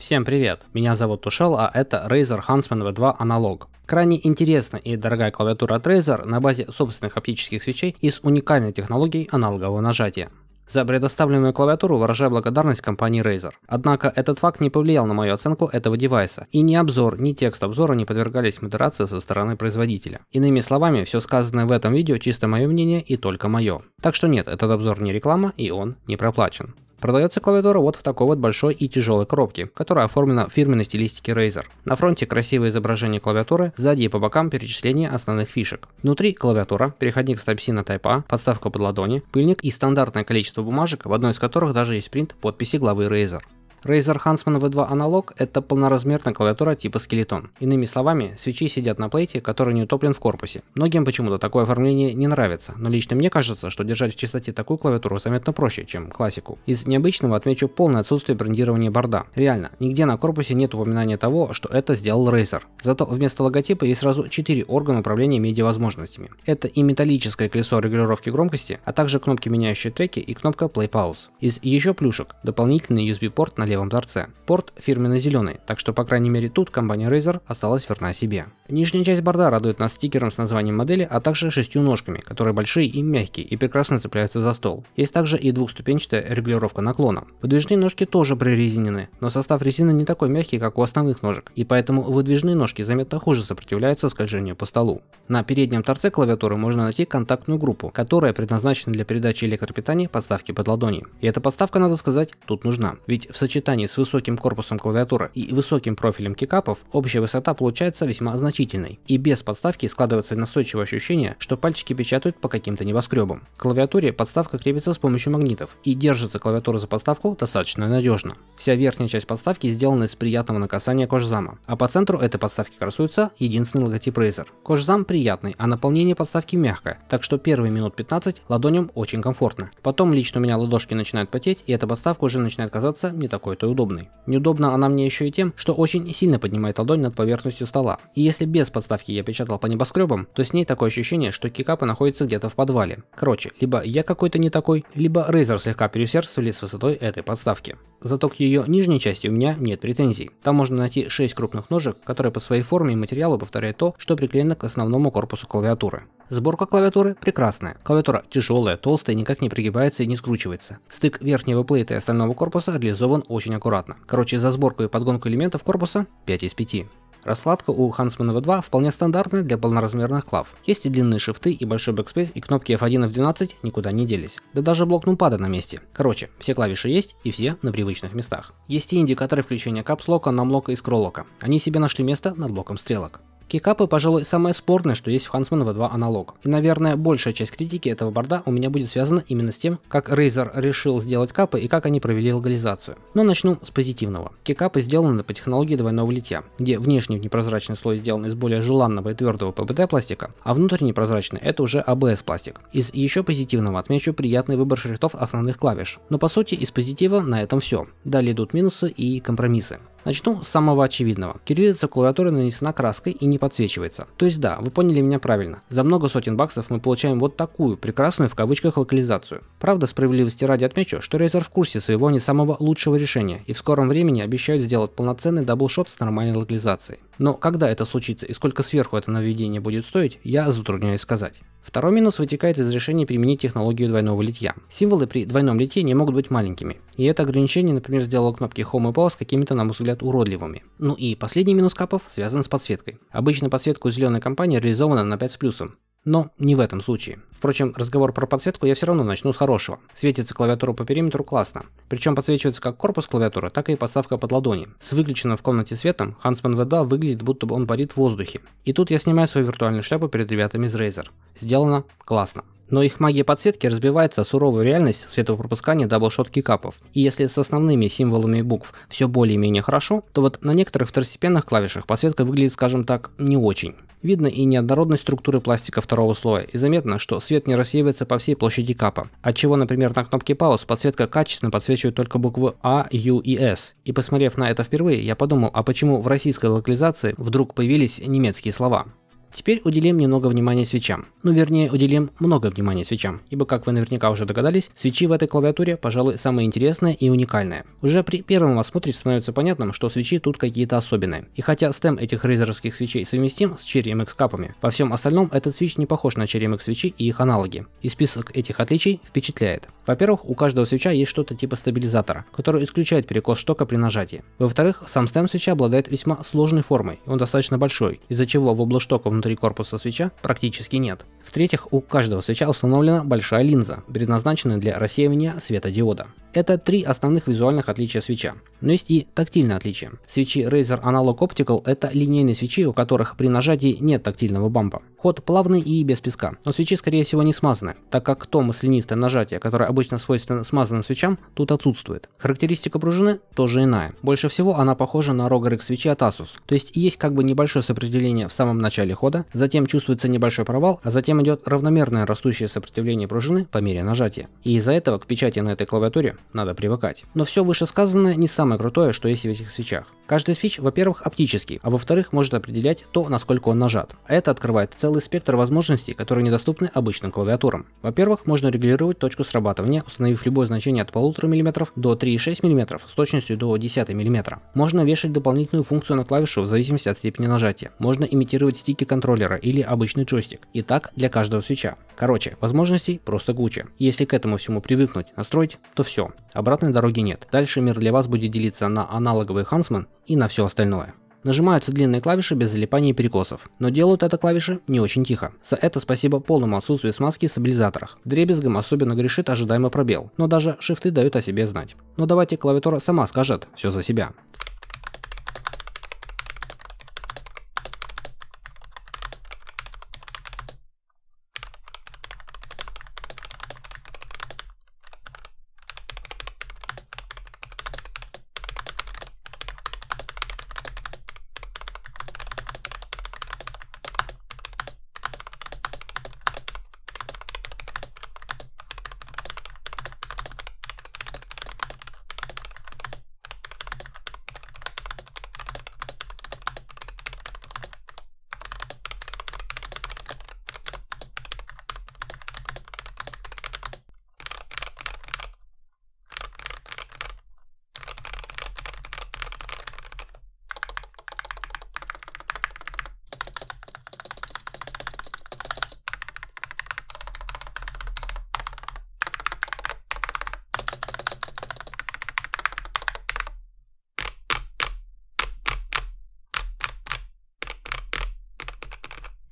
Всем привет, меня зовут Тушел, а это Razer Huntsman V2 Analog. Крайне интересная и дорогая клавиатура от Razer на базе собственных оптических свечей и с уникальной технологией аналогового нажатия. За предоставленную клавиатуру выражаю благодарность компании Razer. Однако этот факт не повлиял на мою оценку этого девайса, и ни обзор, ни текст обзора не подвергались модерации со стороны производителя. Иными словами, все сказанное в этом видео чисто мое мнение и только мое. Так что нет, этот обзор не реклама и он не проплачен. Продается клавиатура вот в такой вот большой и тяжелой коробке, которая оформлена в фирменной стилистике Razer. На фронте красивое изображение клавиатуры, сзади и по бокам перечисление основных фишек. Внутри клавиатура, переходник с Type-C на Type-A, подставка под ладони, пыльник и стандартное количество бумажек, в одной из которых даже есть принт подписи главы Razer. Razer Huntsman V2 Analog – это полноразмерная клавиатура типа скелетон. Иными словами, свечи сидят на плейте, который не утоплен в корпусе. Многим почему-то такое оформление не нравится, но лично мне кажется, что держать в чистоте такую клавиатуру заметно проще, чем классику. Из необычного отмечу полное отсутствие брендирования борда. Реально, нигде на корпусе нет упоминания того, что это сделал Razer. Зато вместо логотипа есть сразу 4 органа управления медиавозможностями. Это и металлическое колесо регулировки громкости, а также кнопки меняющие треки и кнопка Play Pause. Из еще плюшек – дополнительный USB-порт на левом торце. Порт фирменно зеленый, так что по крайней мере тут компания Razer осталась верна себе. Нижняя часть борда радует нас стикером с названием модели, а также шестью ножками, которые большие и мягкие и прекрасно цепляются за стол. Есть также и двухступенчатая регулировка наклона. Выдвижные ножки тоже прорезинены, но состав резины не такой мягкий, как у основных ножек, и поэтому выдвижные ножки заметно хуже сопротивляются скольжению по столу. На переднем торце клавиатуры можно найти контактную группу, которая предназначена для передачи электропитания подставки под ладони. И эта подставка, надо сказать, тут нужна. Ведь в сочетании с высоким корпусом клавиатуры и высоким профилем кикапов, общая высота получается весьма значительной незначительной, и без подставки складывается настойчивое ощущение, что пальчики печатают по каким-то небоскребам. К клавиатуре подставка крепится с помощью магнитов, и держится клавиатура за подставку достаточно надежно. Вся верхняя часть подставки сделана из приятного на касание кожзама, а по центру этой подставки красуется единственный логотип Razer. Кожзам приятный, а наполнение подставки мягкое, так что первые минут 15 ладоням очень комфортно. Потом лично у меня ладошки начинают потеть, и эта подставка уже начинает казаться не такой-то удобной. Неудобно она мне еще и тем, что очень сильно поднимает ладонь над поверхностью стола. И если без подставки я печатал по небоскребам, то с ней такое ощущение, что кикапы находятся где-то в подвале. Короче, либо я какой-то не такой, либо Razer слегка переусердствовали с высотой этой подставки. Зато к ее нижней части у меня нет претензий. Там можно найти 6 крупных ножек, которые по своей форме и материалу повторяют то, что приклеено к основному корпусу клавиатуры. Сборка клавиатуры прекрасная. Клавиатура тяжелая, толстая, никак не пригибается и не скручивается. Стык верхнего плейта и остального корпуса реализован очень аккуратно. Короче, за сборку и подгонку элементов корпуса 5 из 5. Раскладка у Huntsman V2 вполне стандартная для полноразмерных клав. Есть и длинные шифты, и большой бэкспейс, и кнопки F1 и F12 никуда не делись. Да даже блок нумпада на месте. Короче, все клавиши есть, и все на привычных местах. Есть и индикаторы включения капслока, намлока и скроллока. Они себе нашли место над блоком стрелок. Кикапы, пожалуй, самое спорное, что есть в Huntsman V2 аналог. И, наверное, большая часть критики этого борда у меня будет связана именно с тем, как Razer решил сделать капы и как они провели локализацию. Но начну с позитивного. Кикапы сделаны по технологии двойного литья, где внешний непрозрачный слой сделан из более желанного и твердого ПБД пластика, а внутренний прозрачный это уже ABS пластик. Из еще позитивного отмечу приятный выбор шрифтов основных клавиш. Но по сути из позитива на этом все. Далее идут минусы и компромиссы. Начну с самого очевидного. Кириллица клавиатуры нанесена краской и не подсвечивается. То есть да, вы поняли меня правильно. За много сотен баксов мы получаем вот такую прекрасную в кавычках локализацию. Правда, справедливости ради отмечу, что Razer в курсе своего не самого лучшего решения и в скором времени обещают сделать полноценный даблшот с нормальной локализацией. Но когда это случится и сколько сверху это нововведение будет стоить, я затрудняюсь сказать. Второй минус вытекает из решения применить технологию двойного литья. Символы при двойном литье не могут быть маленькими, и это ограничение, например, сделало кнопки Home и Pause какими-то, на мой взгляд, уродливыми. Ну и последний минус капов связан с подсветкой. Обычно подсветка у зеленой компании реализована на 5 с плюсом, но не в этом случае. Впрочем, разговор про подсветку я все равно начну с хорошего. Светится клавиатура по периметру классно. Причем подсвечивается как корпус клавиатуры, так и подставка под ладони. С выключенным в комнате светом Хансман Веда выглядит, будто бы он парит в воздухе. И тут я снимаю свою виртуальную шляпу перед ребятами из Razer. Сделано классно но их магия подсветки разбивается о суровую реальность светопропускания даблшот-кикапов. И если с основными символами букв все более-менее хорошо, то вот на некоторых второстепенных клавишах подсветка выглядит, скажем так, не очень. Видно и неоднородность структуры пластика второго слоя, и заметно, что свет не рассеивается по всей площади капа, отчего, например, на кнопке Pause подсветка качественно подсвечивает только буквы A, а, U и S. И посмотрев на это впервые, я подумал, а почему в российской локализации вдруг появились немецкие слова? Теперь уделим немного внимания свечам. Ну вернее, уделим много внимания свечам, ибо как вы наверняка уже догадались, свечи в этой клавиатуре, пожалуй, самые интересные и уникальные. Уже при первом осмотре становится понятным, что свечи тут какие-то особенные. И хотя стем этих рейзеровских свечей совместим с Cherry MX капами, во всем остальном этот свеч не похож на Cherry MX свечи и их аналоги. И список этих отличий впечатляет. Во-первых, у каждого свеча есть что-то типа стабилизатора, который исключает перекос штока при нажатии. Во-вторых, сам стем свеча обладает весьма сложной формой, он достаточно большой, из-за чего в вобла штоков внутри корпуса свеча практически нет. В-третьих, у каждого свеча установлена большая линза, предназначенная для рассеивания светодиода. Это три основных визуальных отличия свеча. Но ну, есть и тактильные отличия. Свечи Razer Analog Optical это линейные свечи, у которых при нажатии нет тактильного бампа. Ход плавный и без песка, но свечи скорее всего не смазаны, так как то маслянистое нажатие, которое обычно свойственно смазанным свечам, тут отсутствует. Характеристика пружины тоже иная. Больше всего она похожа на ROG свечи от Asus, то есть есть как бы небольшое сопротивление в самом начале хода, затем чувствуется небольшой провал, а затем идет равномерное растущее сопротивление пружины по мере нажатия. И из-за этого к печати на этой клавиатуре надо привыкать. Но все вышесказанное не самое крутое, что есть в этих свечах. Каждый свеч во-первых, оптический, а во-вторых, может определять то, насколько он нажат. А это открывает целый спектр возможностей, которые недоступны обычным клавиатурам. Во-первых, можно регулировать точку срабатывания, установив любое значение от 1,5 мм до 3,6 мм с точностью до 10 мм. Можно вешать дополнительную функцию на клавишу в зависимости от степени нажатия. Можно имитировать стики контроллера или обычный джойстик. И так для каждого свеча. Короче, возможностей просто куча. Если к этому всему привыкнуть, настроить, то все. Обратной дороги нет. Дальше мир для вас будет делиться на аналоговый Хансман и на все остальное. Нажимаются длинные клавиши без залипаний и перекосов, но делают это клавиши не очень тихо. За это спасибо полному отсутствию смазки в стабилизаторах. Дребезгом особенно грешит ожидаемый пробел, но даже шифты дают о себе знать. Но давайте клавиатура сама скажет все за себя.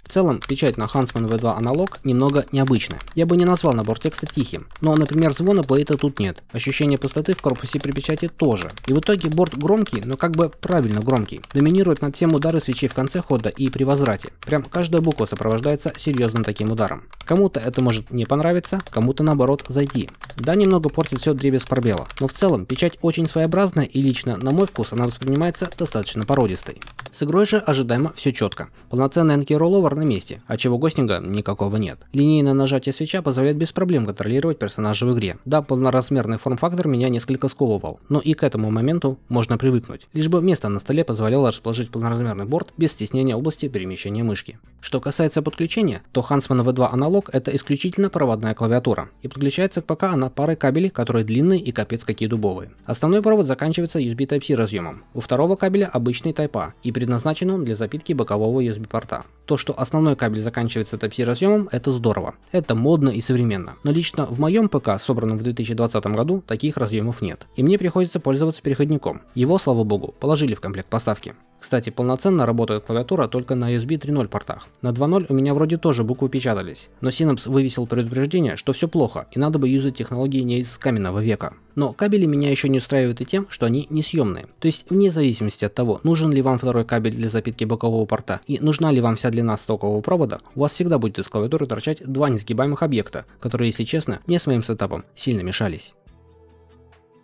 В целом, печать на Huntsman V2 аналог немного необычная. Я бы не назвал набор текста тихим, но, ну, а, например, звона плейта тут нет. Ощущение пустоты в корпусе при печати тоже. И в итоге борт громкий, но как бы правильно громкий. Доминирует над тем удары свечей в конце хода и при возврате. Прям каждая буква сопровождается серьезным таким ударом. Кому-то это может не понравиться, кому-то наоборот зайти. Да, немного портит все древес пробела, но в целом печать очень своеобразная и лично, на мой вкус, она воспринимается достаточно породистой. С игрой же ожидаемо все четко. Полноценный NK Rollover на месте, а чего гостинга никакого нет. Линейное нажатие свеча позволяет без проблем контролировать персонажа в игре. Да, полноразмерный форм-фактор меня несколько сковывал, но и к этому моменту можно привыкнуть. Лишь бы место на столе позволяло расположить полноразмерный борт без стеснения области перемещения мышки. Что касается подключения, то Huntsman V2 аналог это исключительно проводная клавиатура, и подключается к ПК она парой кабелей, которые длинные и капец какие дубовые. Основной провод заканчивается USB Type-C разъемом, у второго кабеля обычный Type-A, и предназначен он для запитки бокового USB-порта. То, что основной кабель заканчивается Type-C разъемом, это здорово. Это модно и современно. Но лично в моем ПК, собранном в 2020 году, таких разъемов нет. И мне приходится пользоваться переходником. Его, слава богу, положили в комплект поставки. Кстати, полноценно работает клавиатура только на USB 3.0 портах. На 2.0 у меня вроде тоже буквы печатались, но Synapse вывесил предупреждение, что все плохо и надо бы юзать технологии не из каменного века. Но кабели меня еще не устраивают и тем, что они несъемные. То есть вне зависимости от того, нужен ли вам второй кабель для запитки бокового порта и нужна ли вам вся длина стокового провода, у вас всегда будет из клавиатуры торчать два несгибаемых объекта, которые, если честно, мне с моим сетапом сильно мешались.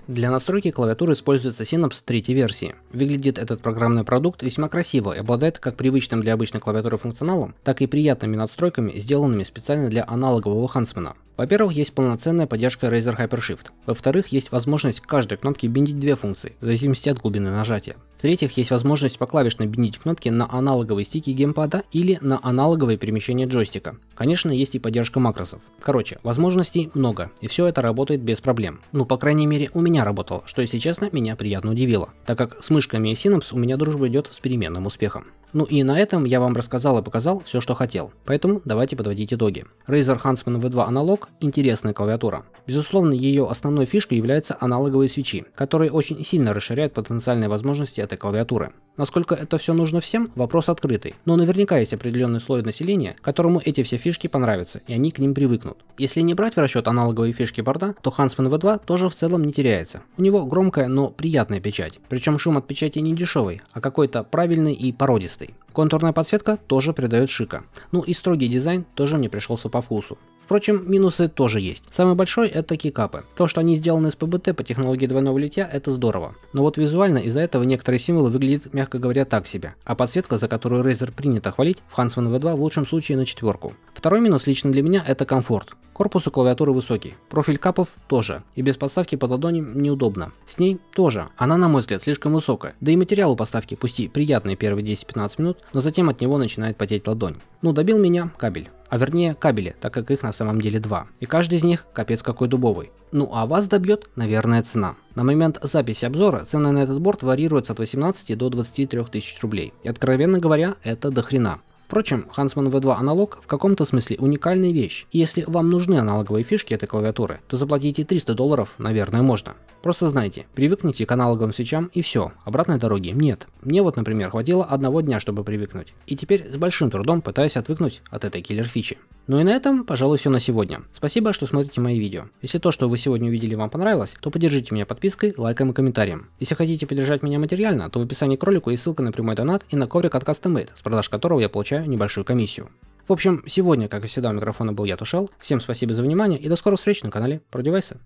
Для настройки клавиатуры используется Synapse третьей версии. Выглядит этот программный продукт весьма красиво и обладает как привычным для обычной клавиатуры функционалом, так и приятными надстройками, сделанными специально для аналогового хансмена. Во-первых, есть полноценная поддержка Razer Hypershift. Во-вторых, есть возможность каждой кнопки биндить две функции, в зависимости от глубины нажатия. В-третьих, есть возможность по клавишно бендить кнопки на аналоговые стики геймпада или на аналоговые перемещения джойстика. Конечно, есть и поддержка макросов. Короче, возможностей много, и все это работает без проблем. Ну, по крайней мере, у меня работало, что, если честно, меня приятно удивило, так как с мышками и Synapse у меня дружба идет с переменным успехом. Ну и на этом я вам рассказал и показал все, что хотел. Поэтому давайте подводить итоги. Razer Huntsman V2 Analog – интересная клавиатура. Безусловно, ее основной фишкой являются аналоговые свечи, которые очень сильно расширяют потенциальные возможности этой клавиатуры. Насколько это все нужно всем, вопрос открытый. Но наверняка есть определенный слой населения, которому эти все фишки понравятся, и они к ним привыкнут. Если не брать в расчет аналоговые фишки борда, то Huntsman V2 тоже в целом не теряется. У него громкая, но приятная печать. Причем шум от печати не дешевый, а какой-то правильный и породистый. Контурная подсветка тоже придает шика. Ну и строгий дизайн тоже мне пришелся по вкусу. Впрочем, минусы тоже есть. Самый большой это кикапы. То, что они сделаны из ПБТ по технологии двойного литья, это здорово. Но вот визуально из-за этого некоторые символы выглядят, мягко говоря, так себе. А подсветка, за которую Razer принято хвалить, в Huntsman V2 в лучшем случае на четверку. Второй минус лично для меня это комфорт. Корпус у клавиатуры высокий, профиль капов тоже, и без подставки под ладони неудобно. С ней тоже, она на мой взгляд слишком высокая, да и материал у подставки пусти приятные первые 10-15 минут, но затем от него начинает потеть ладонь. Ну добил меня кабель а вернее кабели, так как их на самом деле два, и каждый из них капец какой дубовый. Ну а вас добьет, наверное, цена. На момент записи обзора цены на этот борт варьируются от 18 до 23 тысяч рублей, и откровенно говоря, это дохрена. Впрочем, Huntsman V2 аналог в каком-то смысле уникальная вещь, и если вам нужны аналоговые фишки этой клавиатуры, то заплатите 300 долларов, наверное, можно. Просто знайте, привыкните к аналоговым свечам и все, обратной дороги нет. Мне вот, например, хватило одного дня, чтобы привыкнуть, и теперь с большим трудом пытаюсь отвыкнуть от этой киллер-фичи. Ну и на этом, пожалуй, все на сегодня. Спасибо, что смотрите мои видео. Если то, что вы сегодня увидели, вам понравилось, то поддержите меня подпиской, лайком и комментарием. Если хотите поддержать меня материально, то в описании к ролику есть ссылка на прямой донат и на коврик от CustomMade, с продаж которого я получаю небольшую комиссию. В общем, сегодня, как и всегда, у микрофона был я, Тушел. Всем спасибо за внимание и до скорых встреч на канале Продевайсы.